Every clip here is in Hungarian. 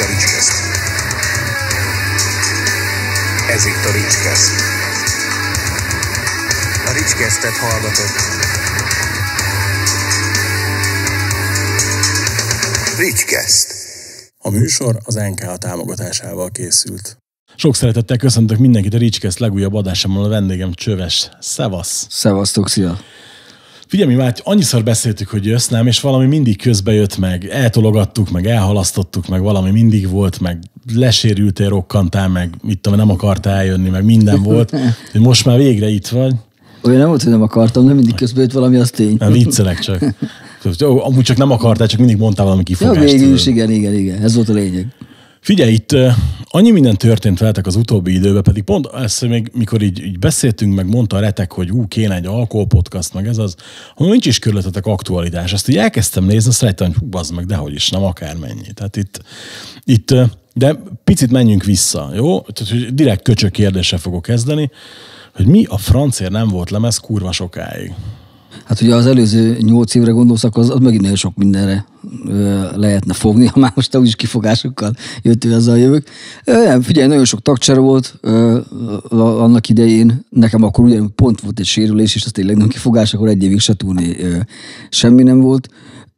itt a Ricskeszt. Ez itt a Ricskeszt. A Ricskesztet hallgatok. Ricskeszt. A műsor az NK támogatásával készült. Sok szeretettel köszöntök mindenkit a Ricskeszt legújabb adásában a vendégem Csöves. Szevasz! Szevasztok, szia! Figyelj, mi már annyiszor beszéltük, hogy jössz, nem, és valami mindig közbe jött meg. Eltologattuk, meg elhalasztottuk, meg valami mindig volt, meg lesérültél, rokkantál, meg mit tudom, nem akartál eljönni, meg minden volt. hogy Most már végre itt vagy. Olyan nem volt, hogy nem akartam, nem mindig közbe jött valami, az tény. Nem, viccelek csak. Amúgy csak nem akartál, csak mindig mondtál valami kifogást. Ja, végül is, igen, igen, igen. Ez volt a lényeg. Figyelj, itt annyi minden történt veletek az utóbbi időben, pedig pont ezt még mikor így, így beszéltünk, meg mondta a retek, hogy ú, kéne egy alkoholpodcast, meg ez az, hanem nincs is körülöttetek aktualitás. Ezt így elkezdtem nézni, azt rájöttem, hogy bazd meg, dehogy is, nem akármennyi. Tehát itt, itt de picit menjünk vissza, jó? Tehát, hogy direkt köcsök kérdése fogok kezdeni, hogy mi a francér nem volt lemez kurva sokáig. Hát ugye az előző nyolc évre gondolsz, akkor az, az megint nagyon sok mindenre ö, lehetne fogni, ha már most te úgyis kifogásokkal hogy ezzel jövök. Ö, nem, figyelj, nagyon sok tagcsere volt ö, annak idején, nekem akkor ugye pont volt egy sérülés, és az tényleg nem kifogás, akkor egy évig se túlni ö, semmi nem volt.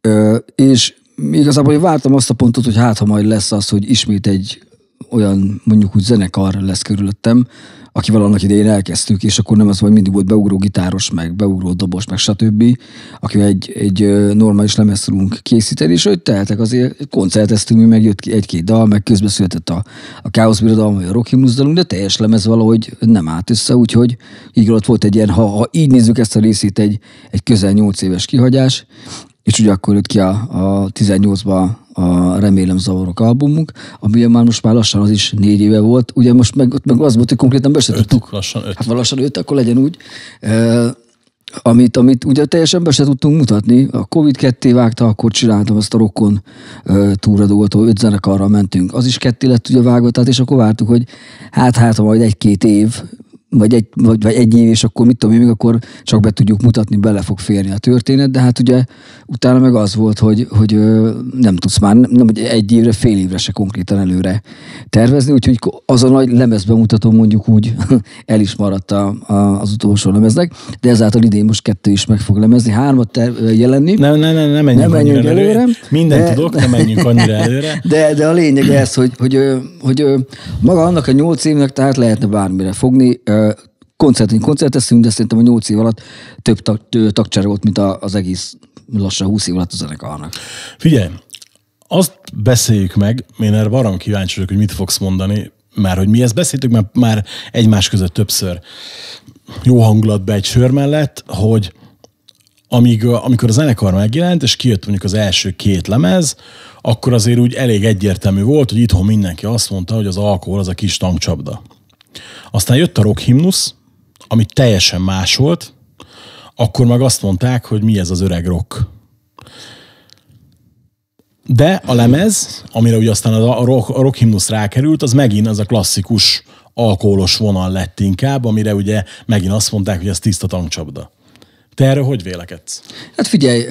Ö, és igazából én vártam azt a pontot, hogy hát ha majd lesz az, hogy ismét egy olyan mondjuk úgy zenekar lesz körülöttem, akivel annak idején elkezdtük, és akkor nem az, hogy mindig volt beugró gitáros, meg beugró dobos, meg stb., aki egy, egy normális lemez tudunk készíteni, és hogy teltek, azért koncerteztünk, mi meg jött egy-két dal, meg közben született a, a Káosz Birodalom, vagy a Rocky Muzdalunk, de teljes lemez valahogy nem állt össze, úgyhogy így volt egy ilyen, ha, ha így nézzük ezt a részét, egy, egy közel nyolc éves kihagyás, és ugye akkor jött ki a, a 18-ba a Remélem Zavarok albumunk, ami már most már lassan az is négy éve volt, ugye most meg, ott meg az volt, hogy konkrétan be se tudtuk. Lassan öt. Hát lassan öt, akkor legyen úgy. E, amit, amit ugye teljesen be se tudtunk mutatni. A Covid ketté vágta, akkor csináltam ezt a rokon e, túradót, ahol öt zenekarra mentünk. Az is ketté lett ugye vágva, tehát és akkor vártuk, hogy hát hát majd egy-két év, vagy egy, vagy, vagy egy év, és akkor mit tudom én, még akkor csak be tudjuk mutatni, bele fog férni a történet, de hát ugye utána meg az volt, hogy, hogy nem tudsz már nem, egy évre, fél évre se konkrétan előre tervezni, úgyhogy az a nagy lemezbemutató mondjuk úgy el is maradt a, a, az utolsó lemeznek, de ezáltal idén most kettő is meg fog lemezni, hármat ter- jelenni. Nem, nem, nem, nem menjünk, nem menjünk előre. előre. Mindent de, tudok, nem menjünk annyira előre. De, de a lényeg ez, hogy, hogy, hogy, hogy maga annak a nyolc évnek tehát lehetne bármire fogni, koncertünk koncerteztünk, de szerintem a nyolc év alatt több tag, tagcsere volt, mint az egész lassan 20 év alatt a zenekarnak. Figyelj, azt beszéljük meg, én erre varam kíváncsi vagyok, hogy mit fogsz mondani, már hogy mi ezt beszéltük már, már egymás között többször jó hangulatba egy sör mellett, hogy amíg, amikor a zenekar megjelent, és kijött mondjuk az első két lemez, akkor azért úgy elég egyértelmű volt, hogy itthon mindenki azt mondta, hogy az alkohol az a kis tankcsapda. Aztán jött a rock himnusz, ami teljesen más volt, akkor meg azt mondták, hogy mi ez az öreg rock. De a lemez, amire ugye aztán a rock, a rock himnusz rákerült, az megint az a klasszikus alkoholos vonal lett inkább, amire ugye megint azt mondták, hogy ez tiszta tankcsapda. Te erről hogy vélekedsz? Hát figyelj,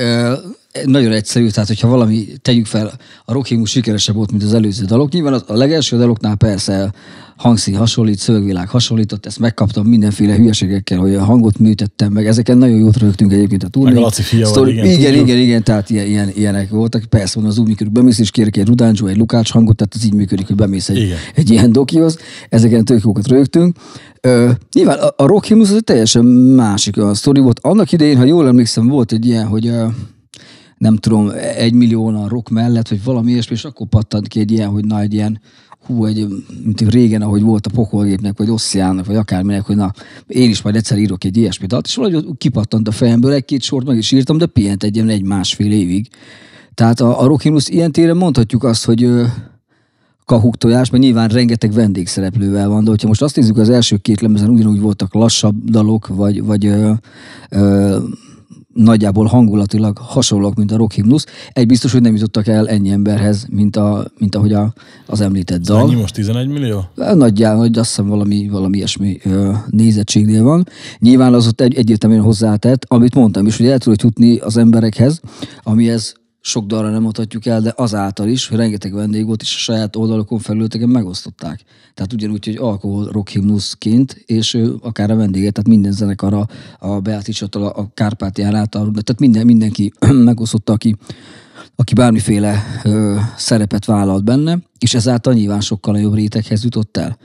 nagyon egyszerű, tehát hogyha valami, tegyük fel, a rockhimú sikeresebb volt, mint az előző dalok. Nyilván az, a legelső daloknál persze hangszín hasonlít, szövegvilág hasonlított, ezt megkaptam mindenféle hülyeségekkel, hogy a hangot műtettem meg, ezeken nagyon jót rögtünk egyébként a turnén. Meg fia igen, igen, igen, igen, igen, tehát ilyen, ilyen, ilyenek voltak. Persze mondom, az úgy működik, bemész és kérek egy Rudáncsó, egy Lukács hangot, tehát ez így működik, hogy bemész egy, igen. egy ilyen dokihoz. Ezeken tök jókat rögtünk. Ö, nyilván a, a rock az egy teljesen másik a sztori volt. Annak idején, ha jól emlékszem, volt egy ilyen, hogy uh, nem tudom, egy a rock mellett, vagy valami ilyesmi, és akkor pattant ki egy ilyen, hogy na, egy ilyen, hú, egy, mint régen, ahogy volt a pokolgépnek, vagy ossziának, vagy akárminek, hogy na, én is majd egyszer írok egy ilyesmi dalt, hát, és valahogy kipattant a fejemből, egy-két sort meg is írtam, de pihent egy ilyen egy-másfél évig. Tehát a, a Rockhimnusz ilyen téren mondhatjuk azt, hogy kahuk tojás, mert nyilván rengeteg vendégszereplővel van, de hogyha most azt nézzük, az első két lemezen ugyanúgy voltak lassabb dalok, vagy, vagy ö, ö, nagyjából hangulatilag hasonlók, mint a rock himnusz. Egy biztos, hogy nem jutottak el ennyi emberhez, mint, a, mint ahogy a, az említett dal. Ennyi most 11 millió? Nagyjából, hogy azt hiszem valami, valami ilyesmi ö, nézettségnél van. Nyilván az ott egy, egyértelműen hozzátett, amit mondtam is, hogy el tudod jutni az emberekhez, amihez sok dalra nem adhatjuk el, de azáltal is, hogy rengeteg vendég volt, és a saját oldalokon felülteken megosztották. Tehát ugyanúgy, hogy alkohol rock himnuszként, és akár a vendéget, tehát minden zenekar a Beáti a Kárpáti által, tehát minden, mindenki megosztotta, aki, aki bármiféle ö, szerepet vállalt benne, és ezáltal nyilván sokkal jobb réteghez jutott el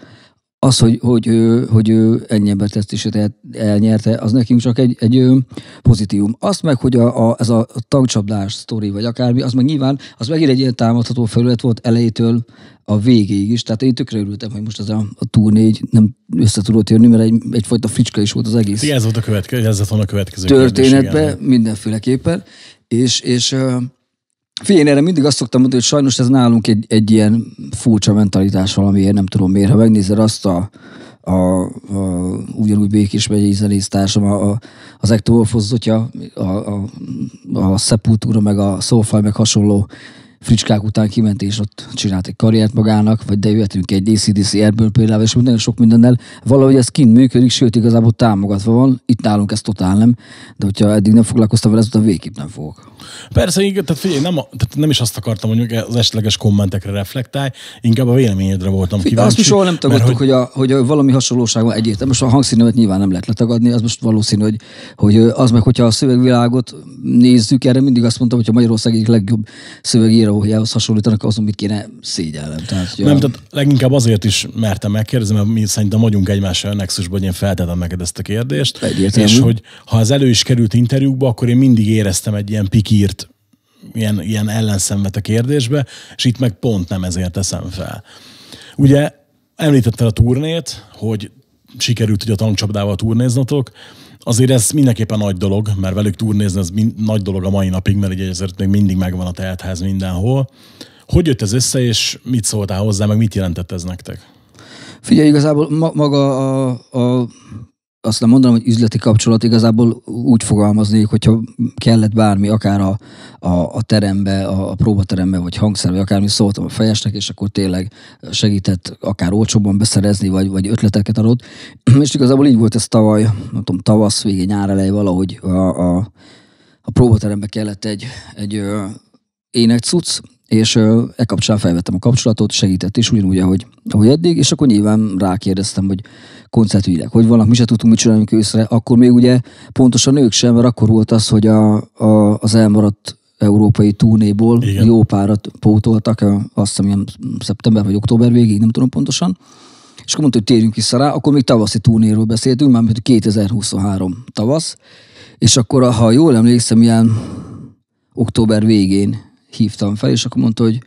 az, hogy, hogy, ő, hogy ő ennyi is elnyerte, az nekünk csak egy, egy pozitívum. Azt meg, hogy a, a, ez a tagcsapdás sztori, vagy akármi, az meg nyilván, az megint egy ilyen támadható felület volt elejétől a végéig is. Tehát én tökre örültem, hogy most ez a, a túl négy nem össze tudott jönni, mert egy, egyfajta fricska is volt az egész. Hát, ez volt a következő, ez volt a következő történetbe mindenféleképpen. És, és Figyelj, én erre mindig azt szoktam mondani, hogy sajnos ez nálunk egy, egy ilyen furcsa mentalitás valamiért, nem tudom miért. Ha megnézed azt a, a, a ugyanúgy Békés megyei zenésztársam, a, a, az Ektovolfozzotja, a, a, a Sepultura, meg a Soulfly, meg hasonló fricskák után kiment, és ott csinált egy karriert magának, vagy de jöhetünk egy ACDC erből például, és nagyon sok mindennel. Valahogy ez kint működik, sőt, igazából támogatva van. Itt nálunk ez totál nem, de hogyha eddig nem foglalkoztam vele, ezután végképp nem fogok. Persze, igen, tehát figyelj, nem, a, tehát nem is azt akartam, hogy az esetleges kommentekre reflektálj, inkább a véleményedre voltam Fé, kíváncsi. Azt is soha nem tagadtuk, hogy, hogy, a, hogy a valami hasonlóság van egyértelmű. Most a hangszínemet nyilván nem lehet letagadni, az most valószínű, hogy, hogy az meg, hogyha a szövegvilágot nézzük, erre mindig azt mondtam, hogy a Magyarország egyik legjobb szövegírójához hasonlítanak, azon mit kéne szégyellem. Tehát, nem, a... tehát leginkább azért is mertem megkérdezni, mert mi szerintem vagyunk egymással a nexusban, hogy én feltettem neked ezt a kérdést. Egyértelmű. És hogy ha az elő is került interjúkba, akkor én mindig éreztem egy ilyen piki hírt ilyen, ilyen ellenszenvet a kérdésbe, és itt meg pont nem ezért teszem fel. Ugye említetted a turnét, hogy sikerült hogy a tankcsapdával turnéznatok, azért ez mindenképpen nagy dolog, mert velük turnézni az mind, nagy dolog a mai napig, mert ugye ezért még mindig megvan a teltház mindenhol. Hogy jött ez össze, és mit szóltál hozzá, meg mit jelentett ez nektek? Figyelj, igazából ma, maga a, a azt nem mondanám, hogy üzleti kapcsolat, igazából úgy fogalmaznék, hogyha kellett bármi, akár a, a, a terembe, a, a próbaterembe, vagy hangszer, vagy akármi szóltam a fejesnek, és akkor tényleg segített akár olcsóbban beszerezni, vagy, vagy ötleteket adott. És igazából így volt ez tavaly, nem tudom, tavasz, végén, nyár elej valahogy a, a, a próbaterembe kellett egy, egy ö, énekcuc, és e kapcsán felvettem a kapcsolatot, segített is ugyanúgy, ahogy, ahogy eddig, és akkor nyilván rákérdeztem, hogy koncertügyileg hogy vannak, mi se tudtunk mit csinálni őszre, akkor még ugye pontosan ők sem, mert akkor volt az, hogy a, a, az elmaradt európai túnéból Igen. jó párat pótoltak, azt hiszem ilyen szeptember vagy október végig, nem tudom pontosan. És akkor mondta, hogy térjünk vissza rá, akkor még tavaszi túnéről beszéltünk, már 2023 tavasz, és akkor, ha jól emlékszem, ilyen október végén hívtam fel, és akkor mondta, hogy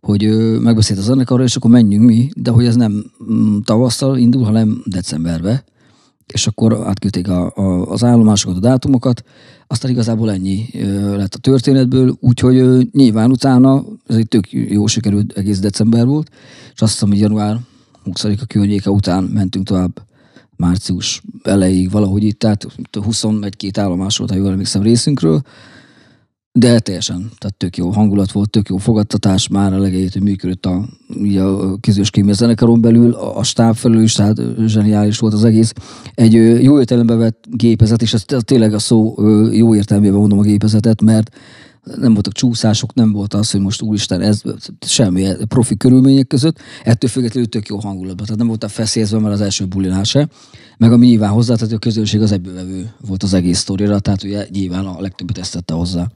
hogy megbeszélt az zenekarra, és akkor menjünk mi, de hogy ez nem mm, tavasszal indul, hanem decemberbe. És akkor átküldték a, a, az állomásokat, a dátumokat, aztán igazából ennyi lett a történetből, úgyhogy nyilván utána, ez egy tök jó sikerült egész december volt, és azt hiszem, hogy január 20-a környéke után mentünk tovább március elejéig valahogy itt, tehát 21-2 állomás volt, ha jól emlékszem részünkről, de teljesen, tehát tök jó hangulat volt, tök jó fogadtatás, már a hogy működött a, a közös kémia zenekaron belül, a, stáb felül is, tehát zseniális volt az egész. Egy jó értelembe vett gépezet, és ez tényleg a szó jó értelmében mondom a gépezetet, mert nem voltak csúszások, nem volt az, hogy most úristen, ez semmi profi körülmények között, ettől függetlenül tök jó hangulatban. Tehát nem volt a feszélyezve mert az első bulinál se, meg ami nyilván hozzá, tehát a közönség az ebből volt az egész sztorira, tehát ugye nyilván a legtöbbet ezt tette hozzá.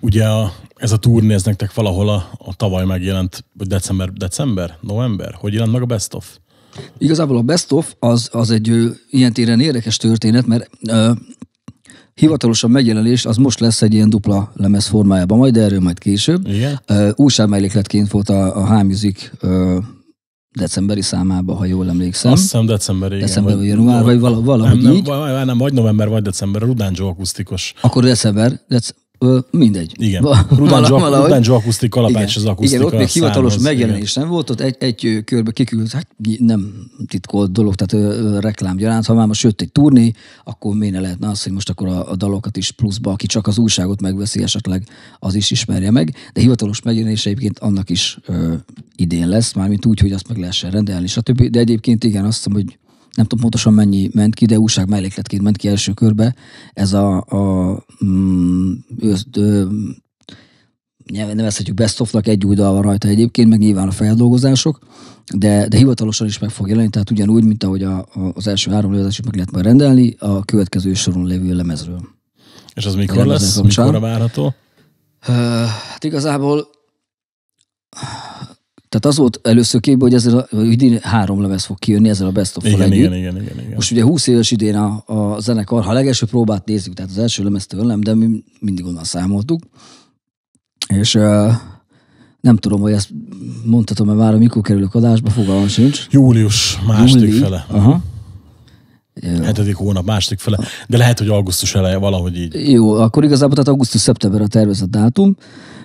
Ugye a, ez a turné, ez nektek valahol a, a tavaly megjelent, vagy december, december, november? Hogy jelent meg a Best of? Igazából a Best of az, az egy ö, ilyen téren érdekes történet, mert ö, hivatalosan megjelenés az most lesz egy ilyen dupla lemez formájában, majd de erről majd később. Újságmelékletként volt a, a H-Music ö, decemberi számában, ha jól emlékszem. Azt hiszem december, igen. December vagy, január, vagy valahogy nem, nem, így. Nem, vagy, nem, vagy november, vagy december, Rudán Joe akusztikus. Akkor december, dec- mindegy. Igen. Rudán akusztik, kalapács az akusztika. Igen, ott még hivatalos számhoz, megjelenés igen. nem volt, ott egy, egy körbe kiküldött, hát nem titkolt dolog, tehát ö, reklám gyaránt, ha már most jött egy turné, akkor miért ne lehetne az, hogy most akkor a, a dalokat is pluszba, aki csak az újságot megveszi esetleg, az is ismerje meg, de hivatalos megjelenés egyébként annak is ö, idén lesz, mármint úgy, hogy azt meg lehessen rendelni, stb. De egyébként igen, azt hiszem, hogy nem tudom pontosan mennyi ment ki, de újság mellékletként ment ki első körbe. Ez a, a mm, ősz, ö, nevezhetjük best of egy új dal van rajta egyébként, meg nyilván a feldolgozások, de, de hivatalosan is meg fog jelenni, tehát ugyanúgy, mint ahogy a, a, az első három lemezet is meg lehet majd rendelni a következő soron lévő lemezről. És az mikor lesz? Mikor várható? Hát igazából tehát az volt először képbe, hogy ezzel a, idén három lemez fog kijönni ezzel a Best of igen, igen, igen, igen, igen, Most ugye 20 éves idén a, a zenekar, ha a legelső próbát nézzük, tehát az első lemeztől nem, de mi mindig onnan számoltuk. És uh, nem tudom, hogy ezt mondhatom-e már, mikor kerülök adásba, fogalmam sincs. Július második Júli. fele. Aha. Jó. Hetedik hónap, második fele, de lehet, hogy augusztus eleje, valahogy így. Jó, akkor igazából tehát augusztus-szeptember a tervezett dátum.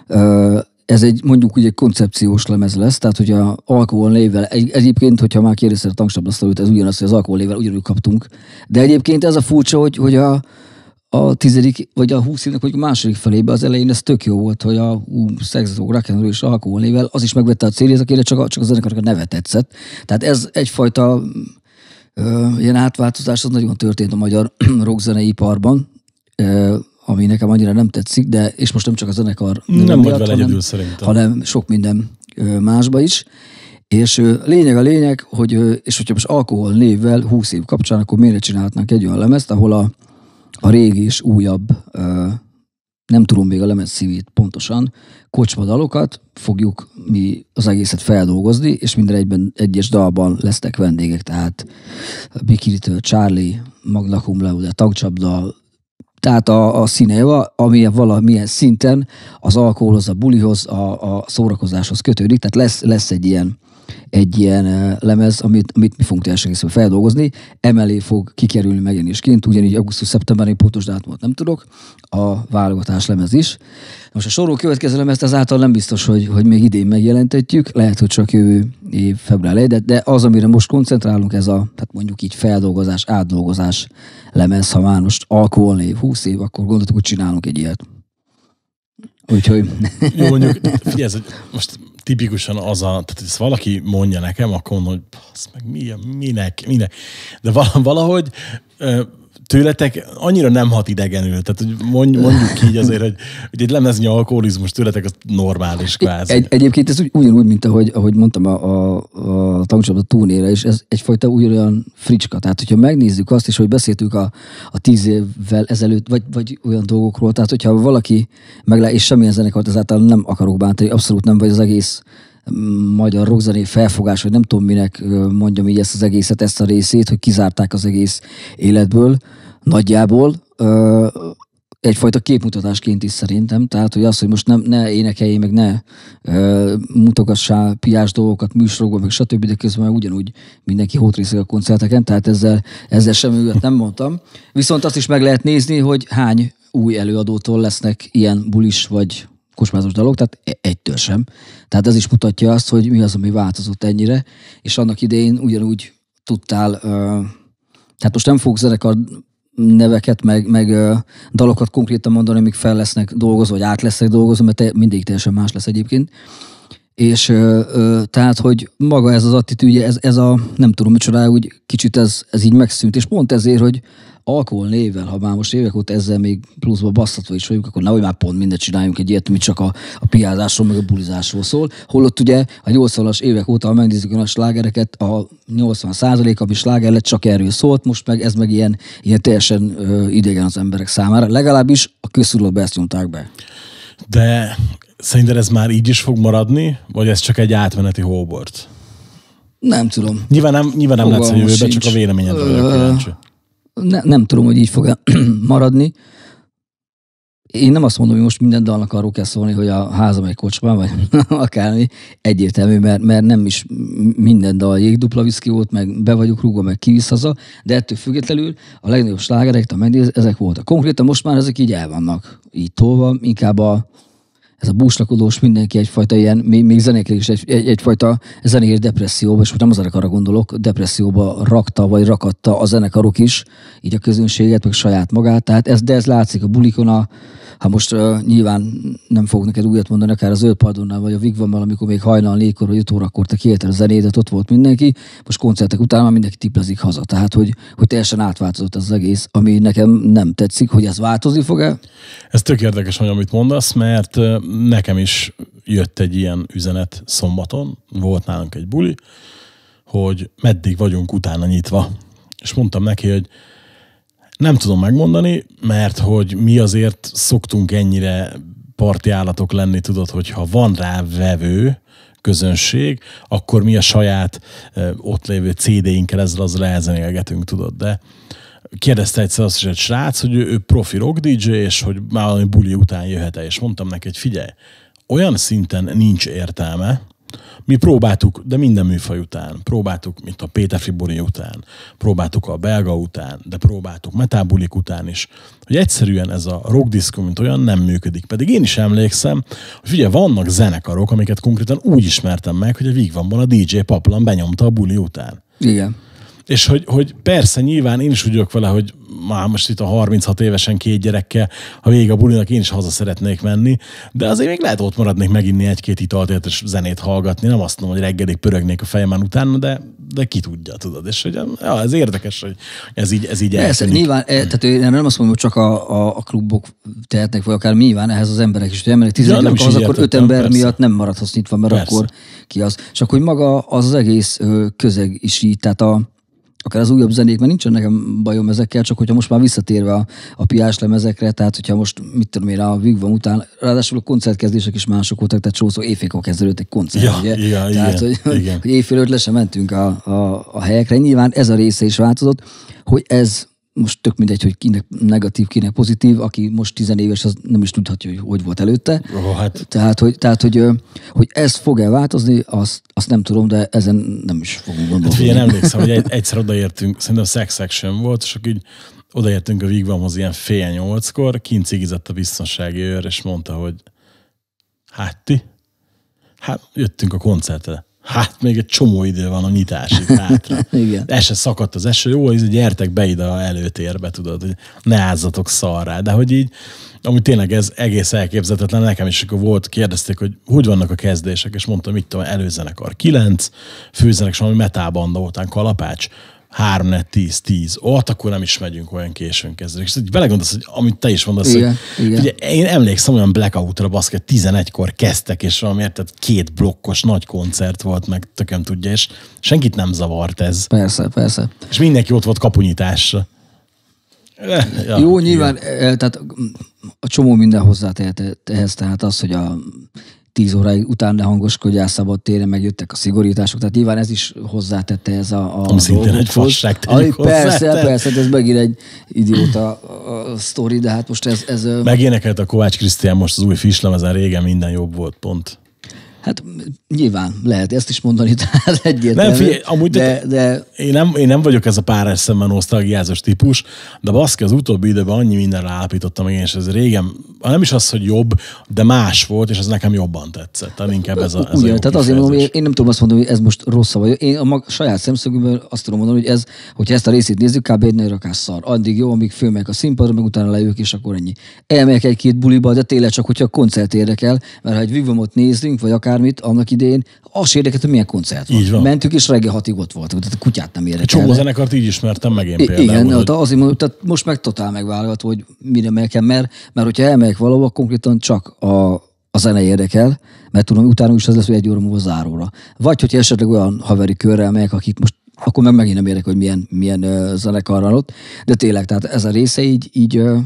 Uh, ez egy mondjuk úgy egy koncepciós lemez lesz, tehát hogy a névvel, egy, egyébként, hogyha már kérdezted a tangstablasztalót, ez ugyanaz, hogy az névvel ugyanúgy kaptunk. De egyébként ez a furcsa, hogy, hogy a, a tizedik, vagy a húsz évnek, hogy a második felébe az elején ez tök jó volt, hogy a ú, szexzó, és és névvel, az is megvette a célját, akire csak, a, csak az ennek a neve tetszett. Tehát ez egyfajta ö, ilyen átváltozás, az nagyon történt a magyar rockzenei iparban. Ö, ami nekem annyira nem tetszik, de és most nem csak a zenekar nem miatt, hanem, egyedül, szerintem. hanem sok minden másba is. És lényeg a lényeg, hogy, és hogyha most alkohol névvel 20 év kapcsán, akkor miért csinálhatnánk egy olyan lemezt, ahol a, a régi és újabb, nem tudom még a lemez szívét pontosan, kocsmadalokat fogjuk mi az egészet feldolgozni, és minden egyben egyes dalban lesznek vendégek, tehát Bikiritől Charlie, Magna Cum Laude, Tagcsapdal, tehát a, a jó, ami valamilyen szinten az alkoholhoz, a bulihoz, a, a szórakozáshoz kötődik, tehát lesz, lesz egy ilyen egy ilyen eh, lemez, amit, amit mi fogunk teljesen egészen feldolgozni. Emelé fog kikerülni megjelenésként, ugyanígy augusztus szeptemberi pontos dátumot nem tudok, a válogatás lemez is. Most a sorról következő lemezt ezáltal nem biztos, hogy, hogy még idén megjelentetjük, lehet, hogy csak jövő év február 1 de, de az, amire most koncentrálunk, ez a, tehát mondjuk így feldolgozás, átdolgozás lemez, ha már most év, 20 év, akkor gondoltuk, hogy csinálunk egy ilyet. Úgyhogy... Jó, mondjuk, ez, most tipikusan az a, tehát ezt valaki mondja nekem, akkor mondom, hogy basz, meg mi, minek, minek. De valahogy tőletek annyira nem hat idegenül. Tehát hogy mondjuk, mondjuk így azért, hogy, hogy egy lemeznyi alkoholizmus tőletek az normális kvázi. Egy, egyébként ez úgy, ugyanúgy, mint ahogy, ahogy mondtam a, a, a tanulcsolatban a túnére, és ez egyfajta ugyanolyan fricska. Tehát, hogyha megnézzük azt, és hogy beszéltük a, a tíz évvel ezelőtt, vagy, vagy olyan dolgokról, tehát hogyha valaki meglát, és semmilyen zenekart ezáltal nem akarok bántani, abszolút nem, vagy az egész magyar rockzené felfogás, vagy nem tudom minek mondjam így ezt az egészet, ezt a részét, hogy kizárták az egész életből, nagyjából, egyfajta képmutatásként is szerintem, tehát hogy az, hogy most nem, ne énekeljél, meg ne ö, piás dolgokat műsorokban, meg stb., de közben ugyanúgy mindenki hótrészik a koncerteken, tehát ezzel, ezzel semmi nem mondtam. Viszont azt is meg lehet nézni, hogy hány új előadótól lesznek ilyen bulis vagy kosmázos dalok, tehát e- egytől sem. Tehát ez is mutatja azt, hogy mi az, ami változott ennyire, és annak idején ugyanúgy tudtál, ö, tehát most nem fogok zenekar neveket, meg, meg ö, dalokat konkrétan mondani, amik fel lesznek dolgozva, vagy át lesznek dolgozva, mert te, mindig teljesen más lesz egyébként. És ö, ö, tehát, hogy maga ez az attitűdje, ez, ez a, nem tudom micsoda, úgy kicsit ez, ez így megszűnt, és pont ezért, hogy alkohol néven, ha már most évek óta ezzel még pluszba basszatva is vagyunk, akkor nehogy már pont mindent csináljunk egy ilyet, mi csak a, a piázásról, meg a bulizásról szól. Holott ugye a 80-as évek óta, ha megnézzük a slágereket, a 80 a sláger lett, csak erről szólt, most meg ez meg ilyen, ilyen teljesen ö, idegen az emberek számára. Legalábbis a közszurlóba ezt nyomták be. De szerinted ez már így is fog maradni, vagy ez csak egy átmeneti hóbort? Nem tudom. Nyilván nem, nyilván nem látsz a jövőben, csak a véleményedről. vagyok ne, nem tudom, hogy így fog maradni. Én nem azt mondom, hogy most minden dalnak arról kell szólni, hogy a házam egy kocsmán, vagy akármi. Egyértelmű, mert, mert nem is minden dal jégdupla viszki volt, meg be vagyok rúgva, meg kivisz haza, de ettől függetlenül a legnagyobb slágerek, a megnéz, ezek voltak. Konkrétan most már ezek így el vannak így tolva, inkább a, ez a búslakodós mindenki egyfajta ilyen, még, még zenékre is egy, egy, egyfajta zenés depresszióba, és most nem az zenekarra gondolok, depresszióba rakta vagy rakatta a zenekarok is, így a közönséget, meg saját magát, tehát ez, de ez látszik a bulikon, a, ha most uh, nyilván nem fogok neked újat mondani, akár az Ölpadonnál vagy a Vigvammal, amikor még hajnal négykor vagy öt órakor te kiérted a zenédet, ott volt mindenki, most koncertek után már mindenki tiplezik haza. Tehát, hogy, hogy teljesen átváltozott az egész, ami nekem nem tetszik, hogy ez változni fog-e? Ez tök érdekes, hogy amit mondasz, mert nekem is jött egy ilyen üzenet szombaton, volt nálunk egy buli, hogy meddig vagyunk utána nyitva. És mondtam neki, hogy nem tudom megmondani, mert hogy mi azért szoktunk ennyire parti állatok lenni, tudod, hogy ha van rá vevő, közönség, akkor mi a saját ott lévő CD-inkkel ezzel az lezenélgetünk, tudod, de kérdezte egyszer azt is egy srác, hogy ő, ő profi rock DJ, és hogy már valami buli után jöhet-e, és mondtam neki, hogy figyelj, olyan szinten nincs értelme, mi próbáltuk, de minden műfaj után, próbáltuk, mint a Péter Fibori után, próbáltuk a belga után, de próbáltuk Metabolik után is, hogy egyszerűen ez a disco, mint olyan nem működik. Pedig én is emlékszem, hogy ugye vannak zenekarok, amiket konkrétan úgy ismertem meg, hogy a Vigvamban a DJ Paplan benyomta a buli után. Igen. És hogy, hogy persze nyilván én is úgy vagyok vele, hogy már most itt a 36 évesen két gyerekkel, ha vége a bulinak, én is haza szeretnék menni, de azért még lehet ott maradnék meginni egy-két italt, és zenét hallgatni. Nem azt mondom, hogy reggelig pörögnék a fejemen utána, de, de ki tudja, tudod. És hogy ja, ez érdekes, hogy ez így, ez így Persze, nyilván, e, tehát nem, nem azt mondom, hogy csak a, a, a klubok tehetnek, vagy akár nyilván ehhez az emberek is, hogy emberek 11 ja, az, akkor öt ember persze. miatt nem maradhatsz nyitva, mert persze. akkor ki az. És akkor maga az, az egész közeg is így, tehát a, akár az újabb zenék, mert nincsen nekem bajom ezekkel, csak hogyha most már visszatérve a, a piás lemezekre, tehát hogyha most, mit tudom én, a Vigvam után, ráadásul a koncertkezdések is mások voltak, tehát csószó éjfélkor kezdődött egy koncert, ja, ugye? Ja, tehát, igen, hogy, igen. hogy le sem mentünk a, a, a helyekre. Nyilván ez a része is változott, hogy ez most tök mindegy, hogy kinek negatív, kinek pozitív, aki most tizenéves, az nem is tudhatja, hogy hogy volt előtte. Oh, hát. Tehát, hogy, tehát, hogy, hogy ez fog-e változni, azt, azt nem tudom, de ezen nem is fogunk gondolni. Hát figyelj, emlékszem, hogy egy, egyszer odaértünk, szerintem Sex Action volt, és akkor így odaértünk a Vigvamhoz ilyen fél nyolckor, kint cigizett a biztonsági őr, és mondta, hogy hát ti? Hát jöttünk a koncertre. Hát még egy csomó idő van a nyitásig hátra. Igen. Ez se szakadt az eső, jó, hogy gyertek be ide a előtérbe, tudod, hogy ne ázzatok szarrá. De hogy így, Ami tényleg ez egész elképzelhetetlen nekem is, akkor volt, kérdezték, hogy hogy vannak a kezdések, és mondtam, mit tudom, előzenekar 9, főzenek, és valami metálbanda volt, kalapács, 3 4 10 10 ott akkor nem is megyünk olyan későn kezdődik. És így belegondolsz, hogy amit te is mondasz, igen, hogy igen. Ugye, én emlékszem olyan blackoutra, baszket 11-kor kezdtek, és valamiért tehát két blokkos nagy koncert volt, meg tökem tudja, és senkit nem zavart ez. Persze, persze. És mindenki ott volt kapunyításra. Eh, ja, Jó, nyilván, igen. Eh, tehát a csomó minden hozzátehet ehhez, tehát az, hogy a tíz óráig után lehangoskodjál szabad téren, megjöttek a szigorítások, tehát nyilván ez is hozzátette ez a, a Ami szintén egy fasság tegyük Persze, te. persze, hát ez megint egy idióta a, a sztori, de hát most ez... ez Megénekelt a Kovács Krisztián most az új fislemezen, régen minden jobb volt, pont. Hát nyilván lehet ezt is mondani, tehát egyértelmű. Nem, figyelj, amúgy de, de, Én, nem, én nem vagyok ez a párás szemben osztalgiázos típus, de baszki, az utóbbi időben annyi mindenre állapítottam én, és ez régen, nem is az, hogy jobb, de más volt, és ez nekem jobban tetszett. Tehát inkább ez a, ez Ugyan, a tehát azért mondom, én, én nem tudom azt mondani, hogy ez most rossz vagy. Én a mag, saját szemszögből azt tudom mondani, hogy ez, hogyha ezt a részét nézzük, kb. egy nagy rakás szar. Addig jó, amíg fölmegyek a színpadra, meg utána lejövök, és akkor ennyi. Elmegyek egy-két buliba, de tényleg csak, hogyha a koncert érdekel, mert ha egy vivomot nézünk, vagy akár akármit annak idén, az érdekelt, hogy milyen koncert volt. Így van. Mentük, és reggel hatig ott voltunk, tehát a kutyát nem érdekelt. Csomó zenekart így ismertem meg én például. Igen, hogy... Hát azért mondom, tehát most meg totál megválogató, hogy mire megyek, mert, mert hogyha elmegyek valahova, konkrétan csak a, a zene érdekel, mert tudom, hogy utána is az lesz, hogy egy óra múlva záróra. Vagy hogyha esetleg olyan haveri körrel megyek, akik most akkor meg megint nem érdekel, hogy milyen, milyen uh, zenekarral ott. De tényleg, tehát ez a része így, így uh,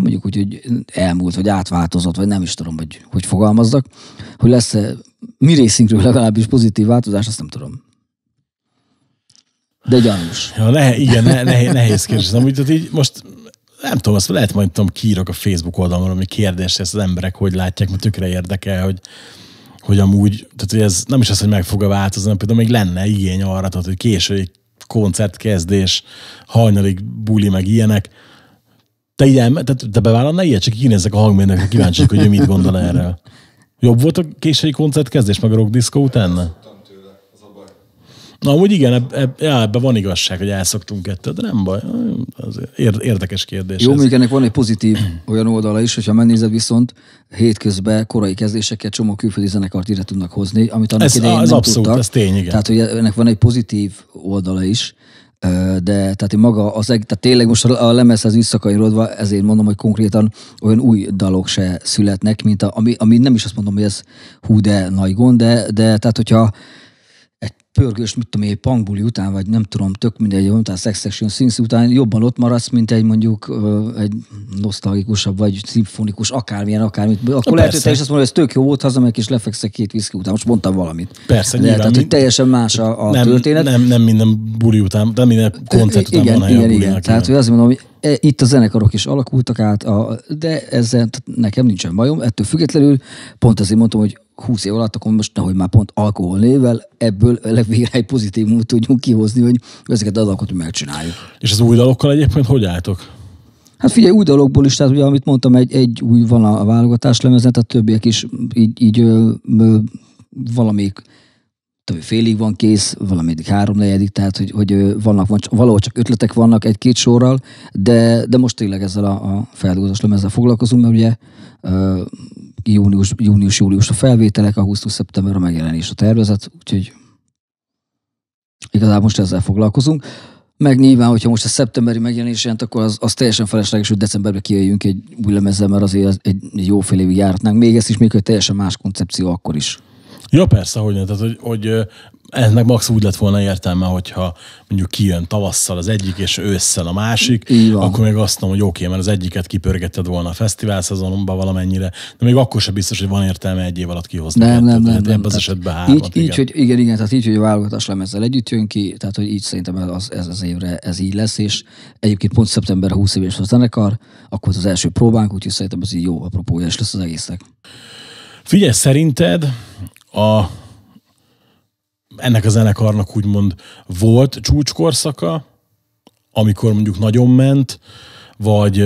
mondjuk úgy, hogy elmúlt, vagy átváltozott, vagy nem is tudom, hogy hogy fogalmazzak, hogy lesz -e mi részünkről legalábbis pozitív változás, azt nem tudom. De gyanús. Ja, ne, igen, ne, nehéz, nehéz kérdés. Amúgy, tehát így most nem tudom, azt lehet majd tudom, kiírok a Facebook oldalon, ami kérdés, ezt az emberek hogy látják, mert tökre érdekel, hogy hogy amúgy, tehát hogy ez nem is az, hogy meg fog-e változni, például még lenne igény arra, tehát hogy késői koncertkezdés, hajnalig buli, meg ilyenek, te, ide, te, te bevállalnál ilyet? Csak kinézzek a hangmérnökre, kíváncsi, hogy ő mit gondol erről. Jobb volt a késői koncertkezdés, meg a diszkó után? Na, amúgy igen, eb, eb, já, ebben van igazság, hogy elszoktunk ettől, de nem baj. Az érdekes kérdés. Jó, ez. még ennek van egy pozitív olyan oldala is, hogyha megnézed viszont, hétközben korai kezdéseket csomó külföldi zenekart ide tudnak hozni, amit annak ez, idején az nem abszolút, tudtak. Ez tény, igen. Tehát, hogy ennek van egy pozitív oldala is, de tehát maga az, tehát tényleg most a lemezhez visszakanyarodva, ezért mondom, hogy konkrétan olyan új dalok se születnek, mint a, ami, ami nem is azt mondom, hogy ez hú de nagy gond, de, de tehát hogyha pörgős, mit tudom én, pangbuli után, vagy nem tudom, tök mindegy, mondtál Sex Section Sins után jobban ott maradsz, mint egy mondjuk egy nosztalgikusabb, vagy szimfonikus, akármilyen, akármit. Akkor Na, lehet, hogy te is azt mondod, hogy ez tök jó volt, hazamegyek és lefekszek két viszki után. Most mondtam valamit. Persze, De, nyilván, tehát, hogy teljesen más a, a nem, történet. Nem, nem minden buli után, de minden koncert után igen, van igen, igen. Tehát, hogy azt mondom, hogy e, itt a zenekarok is alakultak át, a, de ezzel nekem nincsen bajom. Ettől függetlenül pont azért mondtam, hogy 20 év alatt, akkor most nehogy már pont alkohol nével, ebből legvégre egy pozitív módot tudjunk kihozni, hogy ezeket a dalokat megcsináljuk. És az új dalokkal egyébként hogy álltok? Hát figyelj, új dalokból is, tehát ugye, amit mondtam, egy, egy új van a válogatás lemezet, a többiek is így, így ö, ö, félig van kész, valamelyik három negyedik, tehát hogy, hogy vannak, van, valahol csak ötletek vannak egy-két sorral, de, de most tényleg ezzel a, a feldolgozás lemezzel foglalkozunk, mert ugye ö, június, június-július a felvételek, augusztus-szeptember a megjelenés a tervezet, úgyhogy igazából most ezzel foglalkozunk. Meg nyilván, hogyha most a szeptemberi megjelenés jelent, akkor az, az teljesen felesleges, hogy decemberben kijöjjünk egy új lemezzel, mert azért egy, egy jó fél évig járatnánk. Még ezt is, még hogy teljesen más koncepció akkor is. Ja, persze, hogy nem. Tehát, hogy, hogy ennek max úgy lett volna értelme, hogyha mondjuk kijön tavasszal az egyik, és ősszel a másik, akkor még azt mondom, hogy oké, okay, mert az egyiket kipörgetted volna a fesztivál szezonomban valamennyire, de még akkor sem biztos, hogy van értelme egy év alatt kihozni. Nem, nem, nem, nem, Ebben az esetben három. Így, igen. így, hogy igen, igen, tehát így, hogy a válogatás lemezzel együtt jön ki, tehát hogy így szerintem az, ez az évre ez így lesz, és egyébként pont szeptember 20 éves a zenekar, akkor az első próbánk, úgyhogy szerintem ez így jó apropója, és lesz az egésznek. Figyelj, szerinted a, ennek a zenekarnak úgymond volt csúcskorszaka, amikor mondjuk nagyon ment, vagy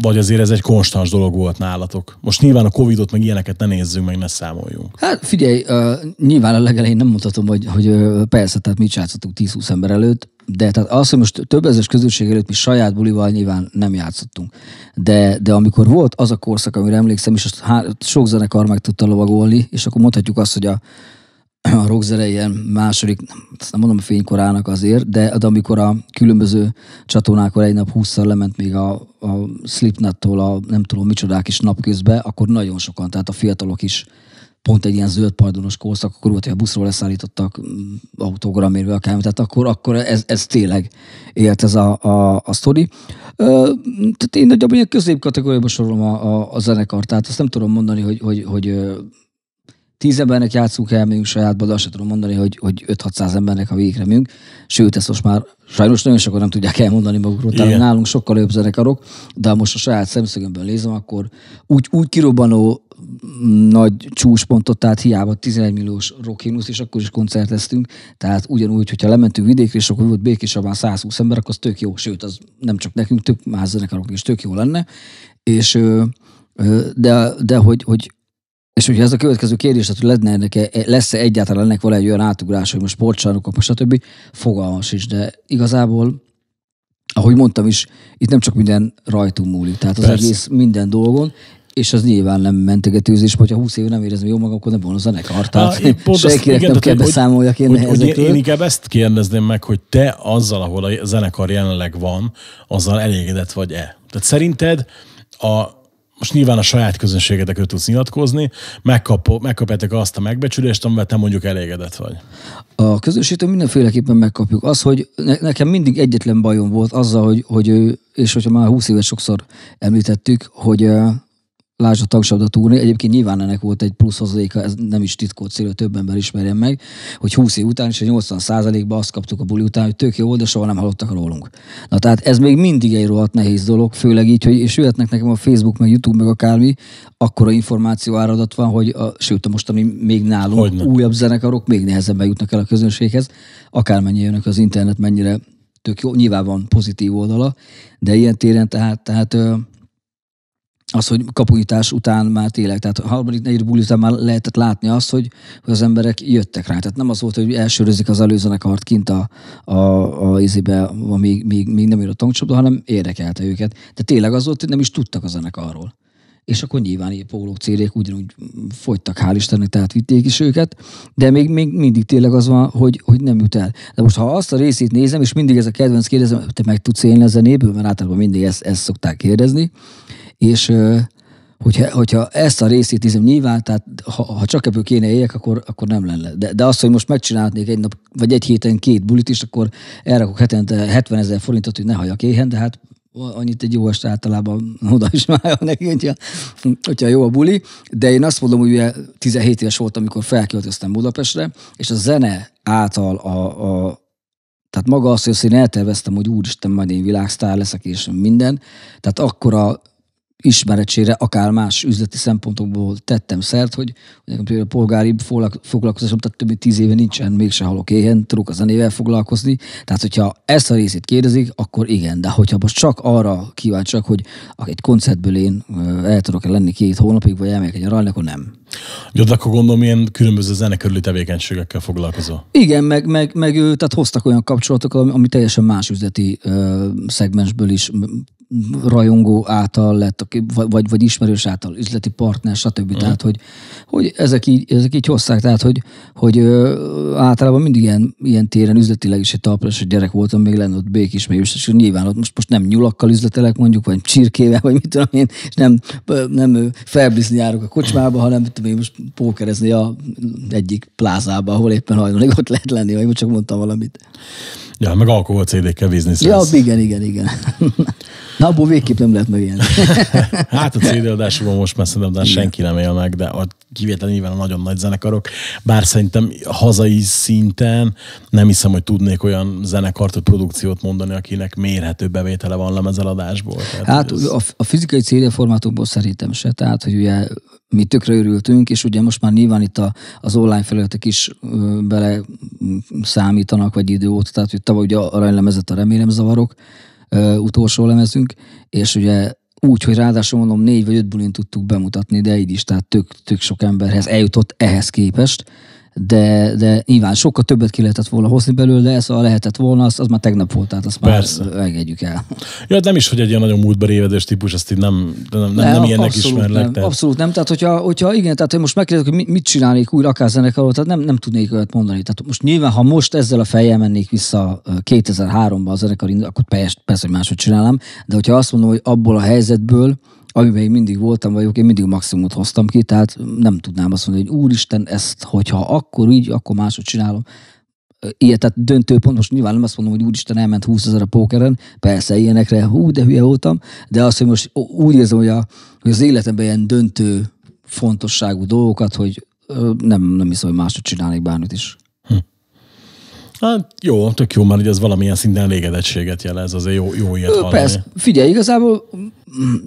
vagy azért ez egy konstans dolog volt nálatok? Most nyilván a Covid-ot meg ilyeneket ne nézzünk, meg ne számoljunk. Hát figyelj, uh, nyilván a legelején nem mutatom, hogy, hogy uh, persze, tehát mi játszottuk 10-20 ember előtt, de tehát az, hogy most több ezes közösség előtt mi saját bulival nyilván nem játszottunk. De, de amikor volt az a korszak, amire emlékszem, és azt há, sok zenekar meg tudta lovagolni, és akkor mondhatjuk azt, hogy a, a ilyen második, nem mondom a fénykorának azért, de, az, amikor a különböző csatornákon egy nap 20 lement még a, a Slipnettól a nem tudom micsodák is napközbe, akkor nagyon sokan, tehát a fiatalok is pont egy ilyen zöld pajdonos korszak, akkor volt, hogy a buszról leszállítottak mm, autogramérve akármi, tehát akkor, akkor ez, ez tényleg élt ez a, a, a sztori. Ö, tehát én nagyjából ilyen középkategóriába sorolom a, a, a zenekart, tehát azt nem tudom mondani, hogy, hogy, hogy tíz embernek játszunk el, megyünk saját de azt sem tudom mondani, hogy, hogy 5-600 embernek a végre megyünk. Sőt, ezt most már sajnos nagyon sokan nem tudják elmondani magukról, talán nálunk sokkal jobb zenekarok, de most a saját szemszögömből nézem, akkor úgy, úgy kirobbanó mm, nagy csúspontot, tehát hiába 11 milliós rockinus, és akkor is koncerteztünk. Tehát ugyanúgy, hogyha lementünk vidékre, és akkor volt Békés Abán 120 ember, akkor az tök jó, sőt, az nem csak nekünk, több más zenekarok is tök jó lenne. És de, de hogy, hogy és ugye ez a következő kérdés, hogy lenne ennek, lesz-e egyáltalán ennek valami olyan átugrás, hogy most sportcsarnokok, stb. Fogalmas is, de igazából ahogy mondtam is, itt nem csak minden rajtunk múlik, tehát az Persze. egész minden dolgon, és az nyilván nem mentegetőzés, hogyha 20 éve nem érezem jól magam, akkor nem volna zenekar. Tehát senkinek nem kell beszámoljak én hogy, hogy én, én inkább ezt kérdezném meg, hogy te azzal, ahol a zenekar jelenleg van, azzal elégedett vagy-e? Tehát szerinted a, most nyilván a saját közönségedekről tudsz nyilatkozni, megkap, megkapjátok azt a megbecsülést, amivel te mondjuk elégedett vagy. A közönségtől mindenféleképpen megkapjuk. Az, hogy ne, nekem mindig egyetlen bajom volt azzal, hogy, hogy ő és hogyha már 20 évet sokszor említettük, hogy lásd a tagsabda túrni. Egyébként nyilván ennek volt egy plusz hozadéka, ez nem is titkó cél, hogy több ember ismerjen meg, hogy 20 év után is a 80 ban azt kaptuk a buli után, hogy tök jó volt, de soha nem hallottak rólunk. Na tehát ez még mindig egy rohadt nehéz dolog, főleg így, hogy és jöhetnek nekem a Facebook, meg YouTube, meg akármi, akkora információ áradat van, hogy a, sőt, a mostani még nálunk Hogyne. újabb zenekarok még nehezebben jutnak el a közönséghez, akármennyi jönnek az internet, mennyire tök jó, nyilván van pozitív oldala, de ilyen téren tehát, tehát az, hogy kapunyítás után már tényleg, tehát a harmadik, negyedik buli után már lehetett látni azt, hogy, hogy az emberek jöttek rá. Tehát nem az volt, hogy elsőrözik az előzenekart kint a, a, a izébe, amíg még, még nem jött a tankcsapda, hanem érdekelte őket. De tényleg az volt, hogy nem is tudtak a zenekarról. És akkor nyilván pólók, cérék ugyanúgy folytak, hál' Istennek, tehát vitték is őket, de még, még mindig tényleg az van, hogy, hogy nem jut el. De most, ha azt a részét nézem, és mindig ez a kedvenc kérdezem, te meg tudsz élni a zenéből, mert általában mindig ezt, ezt szokták kérdezni, és hogyha, hogyha ezt a részét nézem, nyilván, tehát ha, ha csak ebből kéne éljek, akkor, akkor nem lenne. De, de azt hogy most megcsinálnék egy nap, vagy egy héten két bulit is, akkor elrakok hetente 70 ezer forintot, hogy ne halljak éhen, de hát annyit egy jó este általában oda is már neki, hogyha, hogyha jó a buli. De én azt mondom, hogy 17 éves voltam, amikor felköltöztem Budapestre, és a zene által a, a tehát maga azt, hogy én elterveztem, hogy úristen, majd én világsztár leszek, és minden. Tehát akkor a ismeretsére, akár más üzleti szempontokból tettem szert, hogy, például a polgári foglalkozásom, tehát több mint tíz éve nincsen, mégse halok éhen, tudok a zenével foglalkozni. Tehát, hogyha ezt a részét kérdezik, akkor igen, de hogyha most csak arra kíváncsiak, hogy egy koncertből én el tudok-e lenni két hónapig, vagy elmegyek egy arra, akkor nem. Jó, de akkor gondolom, ilyen különböző zenekörüli tevékenységekkel foglalkozol. Igen, meg, meg, meg tehát hoztak olyan kapcsolatokat, ami, ami teljesen más üzleti ö, szegmensből is rajongó által lett, vagy, vagy ismerős által, üzleti partner, stb. Mm. Tehát, hogy, hogy ezek, így, ezek így hozták, tehát, hogy, hogy ö, általában mindig ilyen, ilyen téren üzletileg is egy talpalás, hogy gyerek voltam, még lenne ott békés, meg és nyilván ott most, most nem nyulakkal üzletelek mondjuk, vagy csirkével, vagy mit tudom én, és nem, nem felbizni járok a kocsmába, hanem mit tudom én most pókerezni a egyik plázába, ahol éppen hajnalig ott lehet lenni, vagy most csak mondtam valamit. Ja, meg alkohol CD-kkel Ja, igen, igen, igen. Na, abból végképp nem lehet megélni. hát a CD adásban most már szerintem de senki nem él meg, de a kivétel nyilván a nagyon nagy zenekarok, bár szerintem hazai szinten nem hiszem, hogy tudnék olyan zenekart, vagy produkciót mondani, akinek mérhető bevétele van lemezeladásból. hát ez... a, fizikai CD formátumból szerintem se, tehát hogy ugye mi tökre örültünk, és ugye most már nyilván itt a, az online felületek is ö, bele mm, számítanak, vagy időt, tehát hogy tavaly ugye aranylemezett a remélem zavarok, utolsó lemezünk, és ugye úgy, hogy ráadásul mondom, négy vagy öt bulin tudtuk bemutatni, de így is, tehát tök, tök sok emberhez eljutott ehhez képest, de, de nyilván sokkal többet ki lehetett volna hozni belőle, de ez a lehetett volna, az, az már tegnap volt, tehát azt Persze. már engedjük el. Ja, nem is, hogy egy ilyen nagyon múltba évedés típus, ezt így nem, nem, nem, nem, nem ilyennek abszolút ismerlek. Nem, tehát. Abszolút nem, tehát hogyha, hogyha igen, tehát hogy most megkérdezik, hogy mit csinálnék újra akár zenekarról, tehát nem, nem tudnék olyat mondani. Tehát most nyilván, ha most ezzel a fejjel mennék vissza 2003-ba a zenekar, akkor persze, persze, hogy máshogy csinálnám, de hogyha azt mondom, hogy abból a helyzetből, amiben én mindig voltam vagyok, én mindig maximumot hoztam ki, tehát nem tudnám azt mondani, hogy úristen, ezt, hogyha akkor így, akkor máshogy csinálom. Ilyet, tehát döntő pont, most nyilván nem azt mondom, hogy úristen, elment 20 ezer a pókeren, persze ilyenekre, hú, de hülye voltam, de azt, hogy most úgy érzem, hogy, a, hogy az életemben ilyen döntő fontosságú dolgokat, hogy nem, nem hiszem, hogy máshogy csinálnék bármit is. Hm. Hát jó, tök jó, mert ez valamilyen szinten elégedettséget jelez, azért jó, jó ilyet hallani. Persze, figyelj, igazából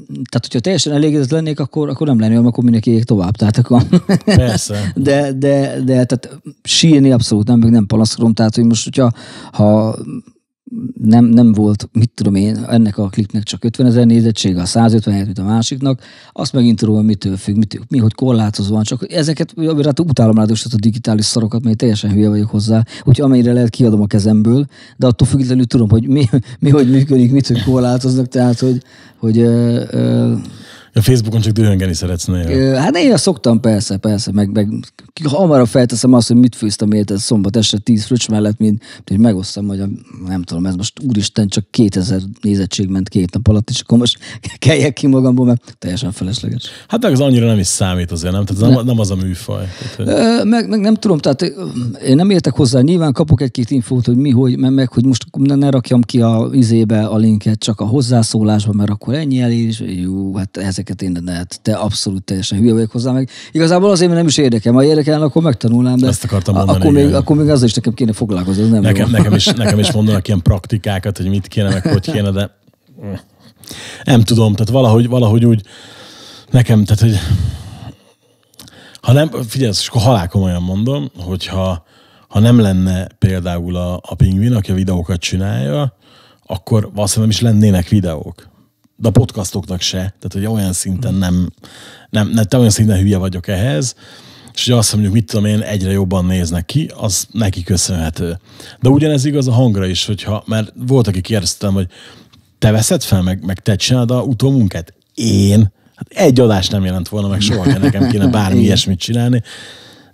tehát hogyha teljesen elégedett lennék, akkor, akkor nem lennél, akkor mindenki ég tovább. Tehát akkor... Persze. de, de, de tehát sírni abszolút nem, meg nem panaszkodom. Tehát, hogy most, hogyha ha nem, nem volt, mit tudom én, ennek a klipnek csak 50 ezer nézettsége, a 150 ezer, mint a másiknak, azt megint tudom, hogy mitől függ, mitől, mi, hogy korlátozó van, csak ezeket, hát utálom ráadásul a digitális szarokat, mert teljesen hülye vagyok hozzá, úgyhogy amennyire lehet kiadom a kezemből, de attól függetlenül tudom, hogy mi, mi hogy működik, mit, hogy korlátoznak, tehát, hogy, hogy ö, ö, a Facebookon csak dühöngeni szeretsz néha. Hát néha szoktam, persze, persze, meg, meg hamarabb felteszem azt, hogy mit főztem érted szombat este tíz fröccs mellett, mint hogy megosztam, hogy a, nem tudom, ez most úristen csak 2000 nézettség ment két nap alatt, és akkor most kelljek ki magamból, mert teljesen felesleges. Hát meg az annyira nem is számít azért, nem? Tehát nem, nem, nem az a műfaj. Tehát, hogy... meg, meg, nem tudom, tehát én nem értek hozzá, nyilván kapok egy-két infót, hogy mi, hogy, meg, meg hogy most ne, ne rakjam ki a izébe a linket, csak a hozzászólásba, mert akkor ennyi elérés, jó, hát ezek ezeket én, de hát te abszolút teljesen hülye vagyok hozzá, meg igazából azért, mert nem is érdekel, ha érdekelne, akkor megtanulnám, de Ezt akartam mondani, akkor, még, akkor még az is nekem kéne foglalkozni, ez nem nekem, jó. Nekem is, nekem is mondanak ilyen praktikákat, hogy mit kéne, meg hogy kéne, de nem tudom, tehát valahogy, valahogy úgy nekem, tehát hogy ha nem, figyelj, és akkor halálkomolyan mondom, hogyha ha nem lenne például a, a pingvin, aki a videókat csinálja, akkor valószínűleg nem is lennének videók de a podcastoknak se, tehát hogy olyan szinten mhm. nem, nem, nem, nem olyan szinten hülye vagyok ehhez, és hogy azt mondjuk, mit tudom én, egyre jobban néznek ki, az neki köszönhető. De ugyanez igaz a hangra is, hogyha, mert volt, aki kérdeztem, hogy te veszed fel, meg, meg te csinálod a utómunkát? Én? Hát egy adás nem jelent volna, meg soha nekem kéne bármi ilyesmit csinálni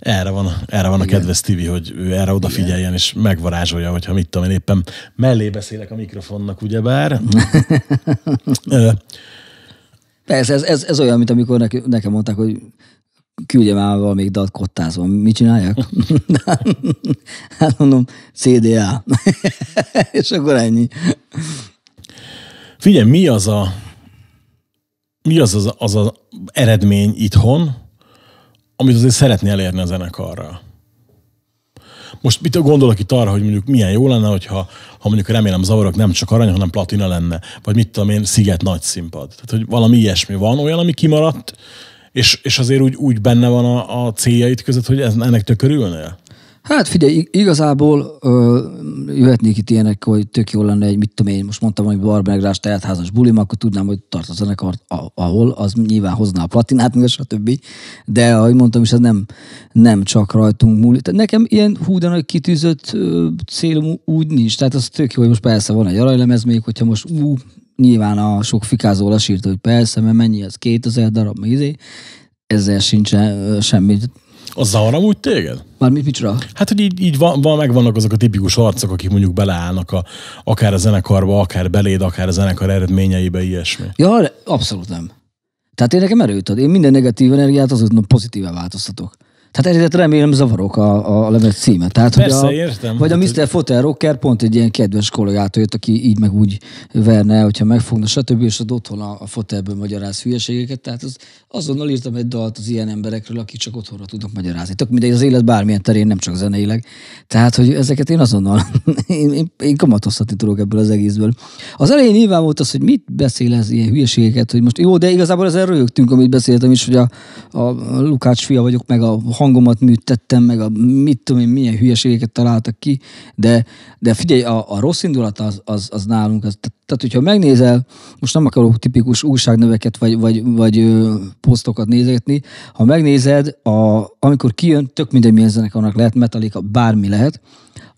erre van, erre van a kedves Tivi, hogy ő erre odafigyeljen, Igen. és megvarázsolja, hogyha mit tudom én éppen mellé beszélek a mikrofonnak, ugyebár. Persze, ez, ez, ez olyan, mint amikor neki, nekem mondták, hogy küldjem már valamelyik dalt kottázva. Mit csináljak? hát mondom, CDA. és akkor ennyi. Figyelj, mi az a mi az az, az, az eredmény itthon, amit azért szeretné elérni a zenekarra. Most mit gondolok itt arra, hogy mondjuk milyen jó lenne, hogyha, ha mondjuk remélem zavarok nem csak arany, hanem platina lenne, vagy mit tudom én, sziget nagy színpad. Tehát, hogy valami ilyesmi van, olyan, ami kimaradt, és, és azért úgy, úgy benne van a, a céljait között, hogy ez, ennek tökörülnél? Hát figyelj, igazából ö, jöhetnék itt ilyenek, hogy tök jó lenne egy, mit tudom én, most mondtam, hogy barbenegrás tehetházas bulim, akkor tudnám, hogy tart a zenekart, ahol az nyilván hozná a platinát, meg stb. De ahogy mondtam is, ez nem, nem csak rajtunk múlik. Tehát nekem ilyen hú, de nagy kitűzött ö, célom úgy nincs. Tehát az tök jó, hogy most persze van egy aranylemez még, hogyha most ú, nyilván a sok fikázó lesírt, hogy persze, mert mennyi az 2000 darab, meg izé, ezért sincsen sincs semmi az zavar amúgy téged? mit, micsoda? Hát, hogy így, így van, van, megvannak azok a tipikus arcok, akik mondjuk beleállnak a, akár a zenekarba, akár beléd, akár a zenekar eredményeibe, ilyesmi. Ja, abszolút nem. Tehát én nekem erőt ad. Én minden negatív energiát azután pozitívá változtatok. Tehát ezért remélem zavarok a, a lemez címe. Tehát, Persze, hogy a, értem. Vagy a hát, Mr. Fotel Rocker pont egy ilyen kedves kollégától jött, aki így meg úgy verne, hogyha megfogna, stb. És ott otthon a, a fotelből magyaráz hülyeségeket. Tehát az, azonnal írtam egy dalt az ilyen emberekről, akik csak otthonra tudnak magyarázni. Tök mindegy, az élet bármilyen terén, nem csak zeneileg. Tehát, hogy ezeket én azonnal, én, én, én kamatozhatni tudok ebből az egészből. Az elején nyilván volt az, hogy mit beszél ez ilyen hülyeségeket, hogy most jó, de igazából ezzel rögtünk, amit beszéltem is, hogy a, a Lukács fia vagyok, meg a hangomat műtettem, meg a mit tudom én, milyen hülyeségeket találtak ki, de, de figyelj, a, a rossz indulat az, az, az nálunk, az, tehát hogyha megnézel, most nem akarok tipikus újságnöveket vagy, vagy, vagy ö, posztokat nézegetni, ha megnézed, a, amikor kijön, tök minden milyen zenekarnak lehet, metalika, bármi lehet,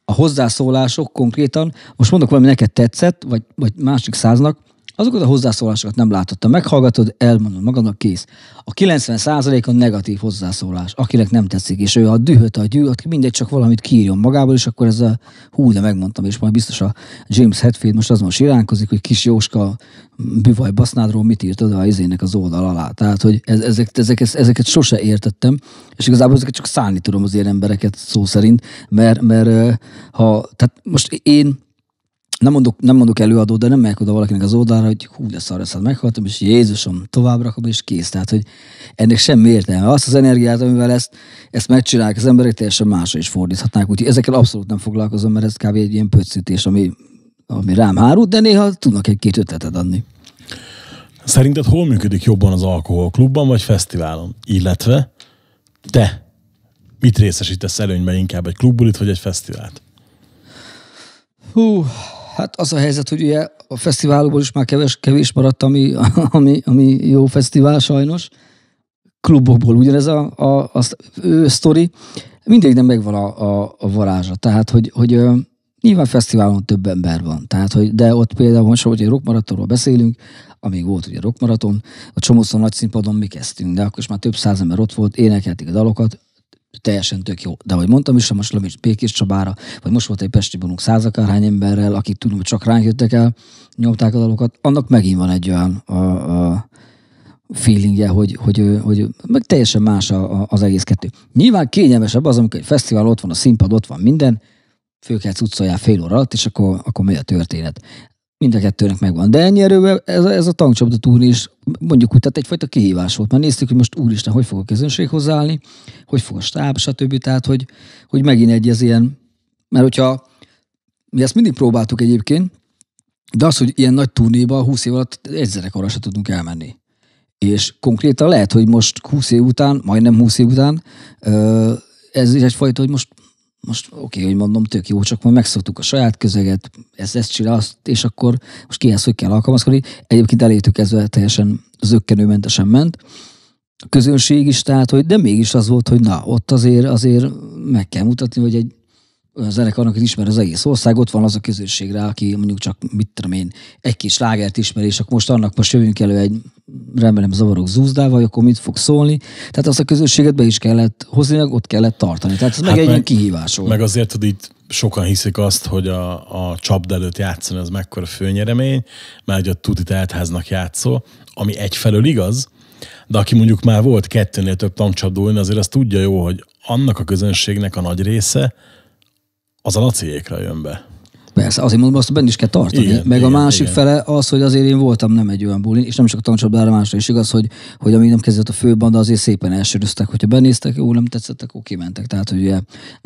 a hozzászólások konkrétan, most mondok valami neked tetszett, vagy, vagy másik száznak, Azokat a hozzászólásokat nem láthatta. Meghallgatod, elmondod magadnak, kész. A 90% a negatív hozzászólás, akinek nem tetszik, és ő a dühöt, a gyűlt, mindegy, csak valamit kiírjon magából, és akkor ez a hú, de megmondtam, és majd biztos a James Hetfield most azon siránkozik, hogy kis Jóska bivaj basznádról mit írt oda a izének az oldal alá. Tehát, hogy ez, ezek, ezek, ezeket sose értettem, és igazából ezeket csak szállni tudom az ilyen embereket szó szerint, mert, mert ha, tehát most én nem mondok, nem mondok előadó, de nem megyek oda valakinek az oldalra, hogy hú, de szar, hát meghaltam, és Jézusom, tovább rakom, és kész. Tehát, hogy ennek semmi értelme. Azt az energiát, amivel ezt, ezt megcsinálják az emberek, teljesen másra is fordíthatnák. Úgyhogy ezekkel abszolút nem foglalkozom, mert ez kb. egy ilyen pöccítés, ami, ami rám hárult. de néha tudnak egy-két ötletet adni. Szerinted hol működik jobban az alkohol? Klubban vagy fesztiválon? Illetve te mit részesítesz előnyben inkább egy klubbulit vagy egy fesztivált? Hú, Hát az a helyzet, hogy ugye a fesztiválokból is már keves, kevés maradt, ami, ami, ami jó fesztivál sajnos. Klubokból ugyanez a, a, a, a sztori. Mindig nem megvan a, a, a varázsa. Tehát, hogy, hogy Nyilván fesztiválon több ember van, tehát, hogy, de ott például most, hogy egy rockmaratonról beszélünk, amíg volt ugye rockmaraton, a csomószor nagy színpadon mi kezdtünk, de akkor is már több száz ember ott volt, énekelték a dalokat, teljesen tök jó. De ahogy mondtam is, most Lomics Békés Csabára, vagy most volt egy Pesti Bonunk százakárhány emberrel, akik tudom, hogy csak ránk jöttek el, nyomták a dalokat, annak megint van egy olyan a, a feelingje, hogy, hogy, hogy meg teljesen más a, a, az egész kettő. Nyilván kényelmesebb az, amikor egy fesztivál ott van, a színpad ott van minden, fő kell fél óra alatt, és akkor, akkor megy a történet. Mind a kettőnek megvan. De ennyi erővel ez, ez a tankcsapda túrni is mondjuk úgy, tehát egyfajta kihívás volt. Mert néztük, hogy most úristen, hogy fog a közönség hozzáállni, hogy fog a stáb, stb. Tehát, hogy, hogy megint egy az ilyen, mert hogyha mi ezt mindig próbáltuk egyébként, de az, hogy ilyen nagy turnéba 20 év alatt egyszerre arra se tudunk elmenni. És konkrétan lehet, hogy most 20 év után, majdnem 20 év után, ez is egyfajta, hogy most most oké, okay, hogy mondom, tök jó, csak majd megszoktuk a saját közeget, ez ezt csinál, azt, és akkor most kihez, hogy kell alkalmazkodni. Egyébként elétük kezdve teljesen zöggenőmentesen ment. A közönség is, tehát, hogy de mégis az volt, hogy na, ott azért, azért meg kell mutatni, hogy egy a zenekarnak ismer az egész ország, ott van az a közönségre, aki mondjuk csak, mit tudom én, egy kis lágert ismer, és akkor most annak most jövünk elő egy, remélem zavarok zúzdával, akkor mit fog szólni. Tehát azt a közösséget be is kellett hozni, meg ott kellett tartani. Tehát ez hát meg, meg egy ilyen kihívás volt. Meg azért, hogy itt sokan hiszik azt, hogy a, a csapd előtt játszani az mekkora főnyeremény, mert hogy a tuti teltháznak játszol, ami egyfelől igaz, de aki mondjuk már volt kettőnél több tankcsapdóin, azért azt tudja jó, hogy annak a közönségnek a nagy része, az a laciékra jön be. Persze, azért mondom, azt benne is kell tartani. Igen, Meg igen, a másik igen. fele az, hogy azért én voltam nem egy olyan bulin, és nem csak a tankcsapdára másra is igaz, hogy, hogy amíg nem kezdett a főbanda, azért szépen elsöröztek, hogyha benéztek, jó, nem tetszett, akkor kimentek. Tehát, hogy ugye,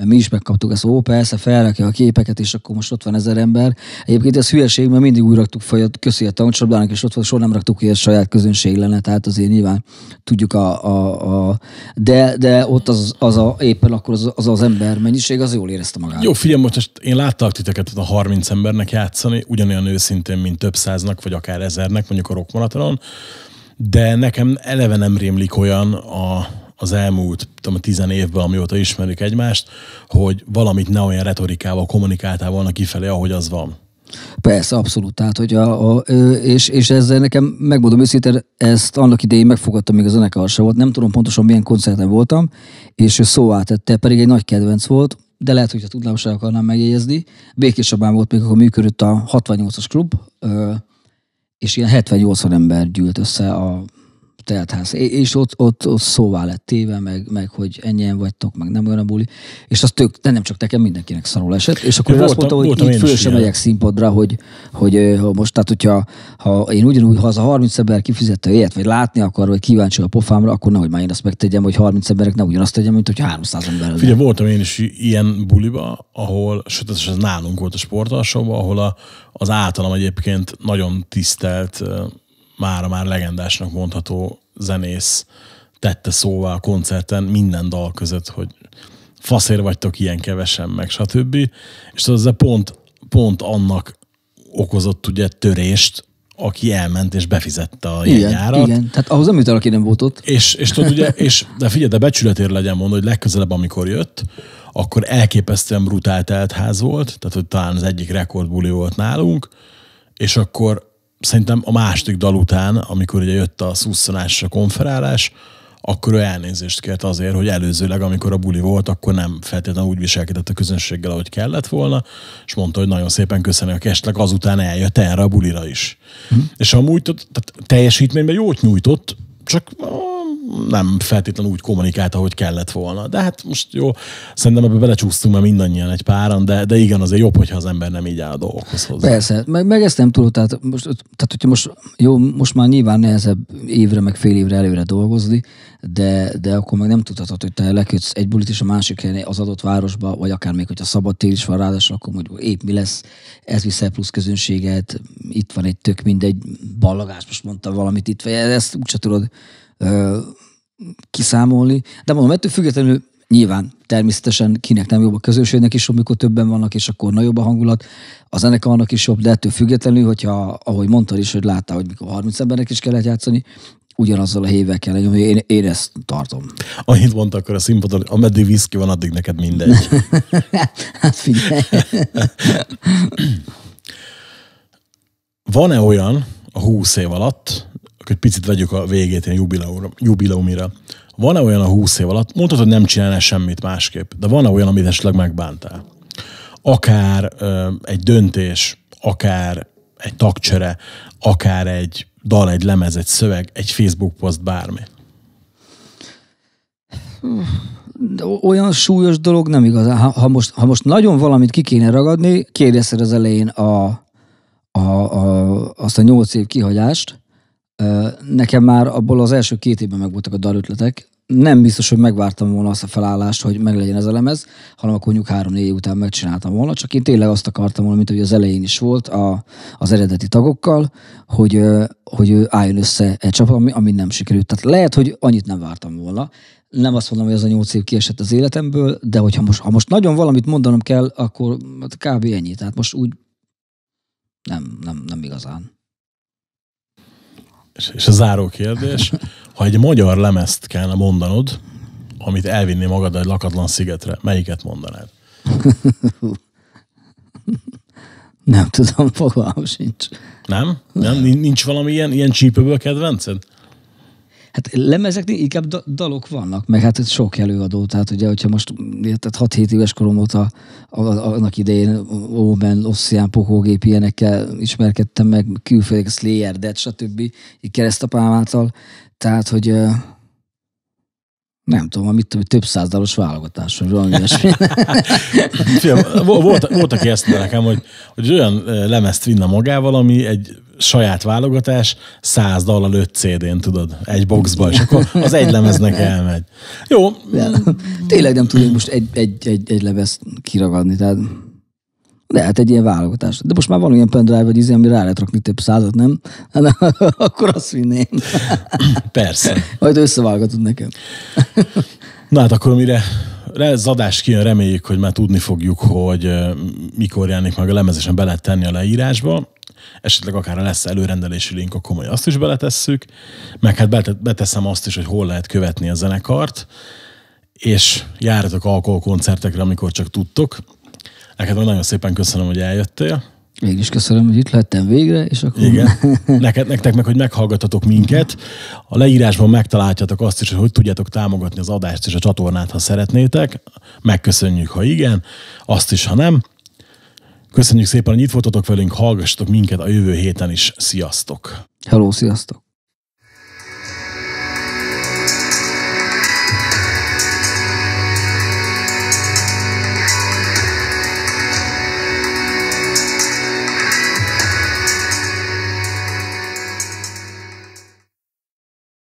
mi is megkaptuk ezt, ó, persze, felrakja a képeket, és akkor most ott van ezer ember. Egyébként ez hülyeség, mert mindig úgy raktuk fel, köszi a tankcsapdának, és ott van, soha nem raktuk ki a saját közönség lenne, tehát azért nyilván tudjuk a, a, a de, de ott az, az a, éppen akkor az, az, az ember mennyiség, az jól érezte magát. Jó, figyelj, most én láttam titeket a 30 embernek játszani, ugyanolyan őszintén, mint több száznak, vagy akár ezernek, mondjuk a rockmaratonon, de nekem eleve nem rémlik olyan a, az elmúlt tudom, tizen évben, amióta ismerjük egymást, hogy valamit ne olyan retorikával kommunikáltál volna kifelé, ahogy az van. Persze, abszolút. Tehát, hogy a, a, és, és ezzel nekem, megmondom őszintén, ezt annak idején megfogadtam, még a zenekar volt. Nem tudom pontosan milyen koncerten voltam, és ő szó átette, pedig egy nagy kedvenc volt, de lehet, hogy ha tudnám, sem akarnám megjegyezni. Békés volt még, akkor működött a 68-as klub, és ilyen 70-80 ember gyűlt össze a teltház. És ott, ott, ott szóvá lett téve, meg, meg hogy ennyien vagytok, meg nem olyan a buli. És az tök, de nem csak nekem, mindenkinek szarul esett. És akkor ő azt mondta, hogy itt föl sem megyek színpadra, hogy, hogy ha most, tehát hogyha ha én ugyanúgy, ha az a 30 ember kifizette ilyet, vagy látni akar, vagy kíváncsi a pofámra, akkor nehogy már én azt megtegyem, hogy 30 emberek ne ugyanazt tegyem, mint hogy 300 ember. Ugye voltam én is ilyen buliba, ahol, sőt, ez nálunk volt a sportalsóban, ahol a, az általam egyébként nagyon tisztelt a már legendásnak mondható zenész tette szóvá a koncerten minden dal között, hogy faszér vagytok ilyen kevesen, meg stb. És az pont, pont annak okozott ugye törést, aki elment és befizette a jegyárat. Igen, tehát ahhoz nem jut el, aki nem volt ott. És, és tudod, ugye, és, de figyelj, de becsületért legyen mondani, hogy legközelebb, amikor jött, akkor elképesztően brutál teltház volt, tehát hogy talán az egyik rekordbuli volt nálunk, és akkor szerintem a második dal után, amikor ugye jött a szusszanás és a konferálás, akkor ő elnézést kért azért, hogy előzőleg, amikor a buli volt, akkor nem feltétlenül úgy viselkedett a közönséggel, ahogy kellett volna, és mondta, hogy nagyon szépen köszönöm a kestleg, azután eljött erre a bulira is. Hm. És amúgy tehát teljesítményben jót nyújtott, csak nem feltétlenül úgy kommunikálta, hogy kellett volna. De hát most jó, szerintem ebbe belecsúsztunk már mindannyian egy páran, de, de igen, azért jobb, hogyha az ember nem így áll a dolgokhoz hozzá. Persze, meg, meg ezt nem tudod, tehát, most, tehát hogyha most, jó, most már nyilván nehezebb évre, meg fél évre előre dolgozni, de, de akkor meg nem tudhatod, hogy te lekötsz egy bulit is a másik helyen az adott városba, vagy akár még, hogyha szabad tér is van ráadásul, akkor hogy épp mi lesz, ez viszi plusz közönséget, itt van egy tök mindegy ballagás, most mondtam valamit itt, vagy ezt úgyse tudod kiszámolni. De mondom, ettől függetlenül nyilván természetesen kinek nem jobb a közönségnek is, amikor többen vannak, és akkor nagyobb a hangulat, az ennek annak is jobb, de ettől függetlenül, hogyha, ahogy mondtad is, hogy láttál, hogy mikor 30 embernek is kellett játszani, ugyanazzal a hével kell legyen, hogy én, én ezt tartom. Annyit mondta akkor a színpadon, ameddig víz ki van, addig neked mindegy. hát figyelj. Van-e olyan a 20 év alatt, csak egy picit vegyük a végét ilyen jubileumira. Van-e olyan a húsz év alatt, mondhatod, hogy nem csinálnál semmit másképp, de van-e olyan, amit esetleg megbántál? Akár ö, egy döntés, akár egy tagcsere, akár egy dal, egy lemez, egy szöveg, egy Facebook poszt, bármi. Olyan súlyos dolog nem igaz. Ha, ha, most, ha most nagyon valamit ki kéne ragadni, kérdezted az elején a, a, a, azt a nyolc év kihagyást, Nekem már abból az első két évben megvoltak a dalötletek. Nem biztos, hogy megvártam volna azt a felállást, hogy meglegyen ez a lemez, hanem akkor konyuk három év után megcsináltam volna. Csak én tényleg azt akartam volna, mint ahogy az elején is volt a, az eredeti tagokkal, hogy, hogy álljon össze egy csapat, ami, ami nem sikerült. Tehát lehet, hogy annyit nem vártam volna. Nem azt mondom, hogy ez a nyolc év kiesett az életemből, de hogyha most, ha most nagyon valamit mondanom kell, akkor hát kb. ennyi. Tehát most úgy nem, nem, nem igazán és a záró kérdés, ha egy magyar lemezt kellene mondanod, amit elvinni magad egy lakatlan szigetre, melyiket mondanád? Nem tudom, fogalmam sincs. Nem? Nem? Nincs valami ilyen, ilyen csípőből kedvenced? Hát lemezek, inkább dalok vannak, meg hát sok előadó, tehát ugye, hogyha most tehát 6-7 éves korom óta annak idején Omen, Ossian, Pokógép ilyenekkel ismerkedtem meg, külföldi Slayer, Dead, stb. így keresztapám által, tehát, hogy nem tudom, mit tudom, több dalos válogatás, vagy valami ilyesmi. volt, volt, aki ezt nekem, hogy, hogy olyan lemezt vinna magával, ami egy saját válogatás, száz dal öt CD-n, tudod, egy boxba, és akkor az egy lemeznek elmegy. Jó. Tényleg nem tudjuk most egy, egy, egy, egy lemezt kiragadni, tehát de hát egy ilyen válogatás. De most már van olyan pendrive vagy izé, ami rá lehet rakni több százat, nem? Hát, akkor azt vinném. Persze. Majd összeválogatod nekem. Na hát akkor mire ez adás kijön, reméljük, hogy már tudni fogjuk, hogy mikor jelenik meg a lemezesen be lehet tenni a leírásba esetleg akár lesz előrendelési link, akkor majd azt is beletesszük, meg hát beteszem azt is, hogy hol lehet követni a zenekart, és járatok alkoholkoncertekre, amikor csak tudtok. Neked meg nagyon szépen köszönöm, hogy eljöttél. is köszönöm, hogy itt lettem végre, és akkor... Igen. Neked, nektek meg, hogy meghallgatatok minket. A leírásban megtaláljátok azt is, hogy hogy tudjátok támogatni az adást és a csatornát, ha szeretnétek. Megköszönjük, ha igen, azt is, ha nem. Köszönjük szépen, hogy itt voltatok velünk, hallgassatok minket a jövő héten is. Sziasztok! Hello, sziasztok!